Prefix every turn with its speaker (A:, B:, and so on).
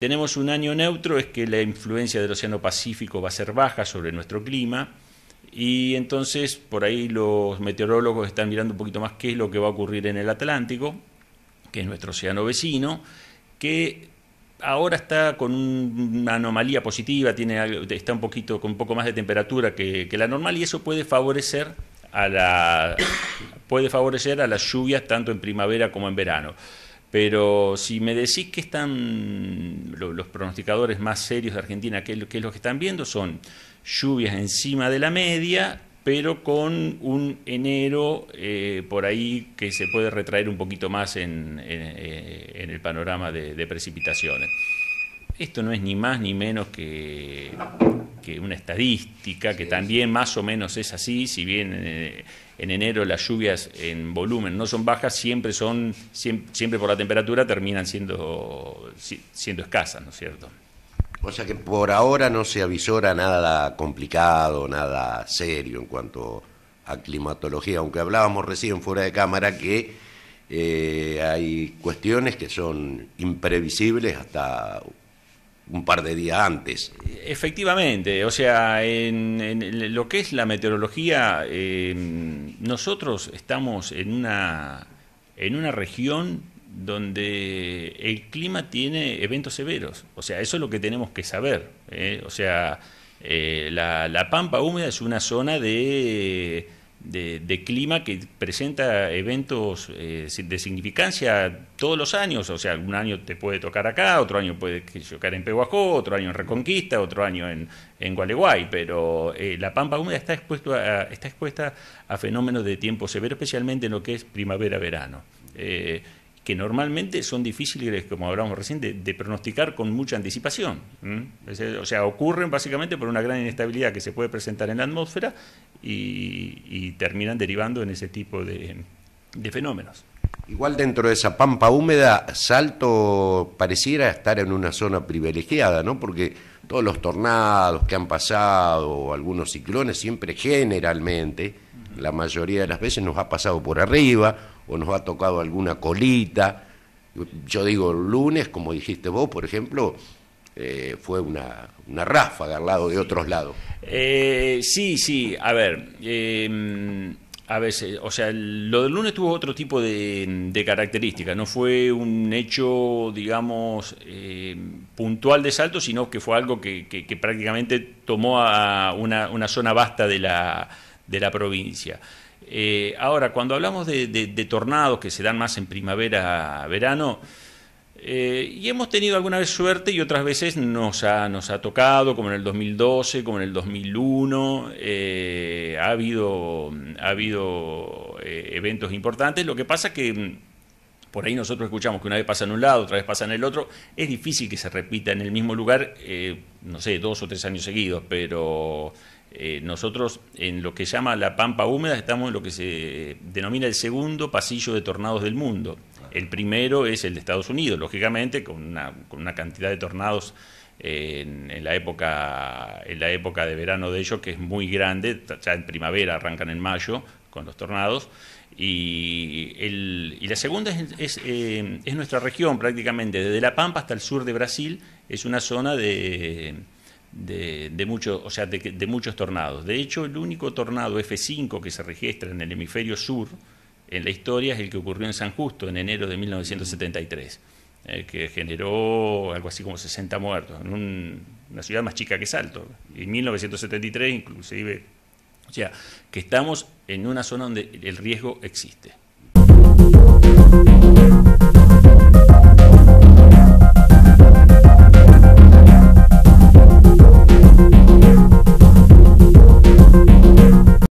A: Tenemos un año neutro, es que la influencia del Océano Pacífico va a ser baja sobre nuestro clima y entonces por ahí los meteorólogos están mirando un poquito más qué es lo que va a ocurrir en el Atlántico, que es nuestro océano vecino, que ahora está con una anomalía positiva, tiene, está un poquito, con un poco más de temperatura que, que la normal y eso puede favorecer a la, puede favorecer a las lluvias tanto en primavera como en verano. Pero si me decís que están los pronosticadores más serios de Argentina, que es lo que están viendo, son lluvias encima de la media, pero con un enero eh, por ahí que se puede retraer un poquito más en, eh, el panorama de precipitaciones. Esto no es ni más ni menos que, una estadística, que también más o menos es así, si bien eh, en enero las lluvias en volumen no son bajas, siempre son, siempre, por la temperatura terminan siendo, siendo escasas, ¿no es cierto?
B: O sea que por ahora no se avisora nada complicado, nada serio en cuanto a climatología, aunque hablábamos recién fuera de cámara que eh, hay cuestiones que son imprevisibles hasta un par de días antes.
A: Efectivamente, o sea, en, lo que es la meteorología, em, nosotros estamos en una, en una región donde el clima tiene eventos severos, o sea, eso es lo que tenemos que saber, ¿eh? o sea, eh, la, pampa húmeda es una zona de de, clima que presenta eventos eh, de significancia todos los años. O sea, un año te puede tocar acá, otro año puede tocar en Pehuajó, otro año en Reconquista, otro año en, Gualeguay. Pero eh, la pampa húmeda está, expuesto está expuesta a fenómenos de tiempo severo, especialmente en lo que es primavera-verano. Eh, que normalmente son difíciles, como hablábamos recién, de, pronosticar con mucha anticipación. O sea, ocurren básicamente por una gran inestabilidad que se puede presentar en la atmósfera y, terminan derivando en ese tipo de, de fenómenos.
B: Igual dentro de esa pampa húmeda, Salto pareciera estar en una zona privilegiada, ¿no? Porque todos los tornados que han pasado, algunos ciclones, siempre generalmente la mayoría de las veces nos ha pasado por arriba o nos ha tocado alguna colita. Yo digo, el lunes, como dijiste vos, por ejemplo, eh, fue una, una, ráfaga al lado de otros lados. Eh, sí,
A: sí, a ver. Em, a veces, o sea, lo del lunes tuvo otro tipo de, características, no fue un hecho, digamos, em, puntual de salto, sino que fue algo que, prácticamente tomó a una, zona vasta de la, de la provincia. Eh, ahora, cuando hablamos de, tornados que se dan más en primavera-verano, eh, y hemos tenido alguna vez suerte y otras veces nos ha, nos ha tocado, como en el 2012, como en el 2001, eh, ha habido, ha habido eventos importantes. Lo que pasa que mm, por ahí nosotros escuchamos que una vez pasa en un lado, otra vez pasa en el otro, es difícil que se repita en el mismo lugar, no sé, dos o tres años seguidos, pero eh, nosotros en lo que se llama la pampa húmeda estamos en lo que se denomina el segundo pasillo de tornados del mundo. El primero es el de Estados Unidos, lógicamente, con una, con una cantidad de tornados en, la época, en la época de verano de ellos, que es muy grande, ya en primavera arrancan en mayo con los tornados. Y, el, y la segunda es eh, nuestra región prácticamente, desde La Pampa hasta el sur de Brasil, es una zona de de, de, o sea, de, muchos tornados. De hecho, el único tornado F5 que se registra en el hemisferio sur en la historia es el que ocurrió en San Justo en enero de 1973, eh, que generó algo así como 60 muertos, en una ciudad más chica que Salto. En 1973 inclusive, o sea, que estamos en una zona donde el riesgo existe.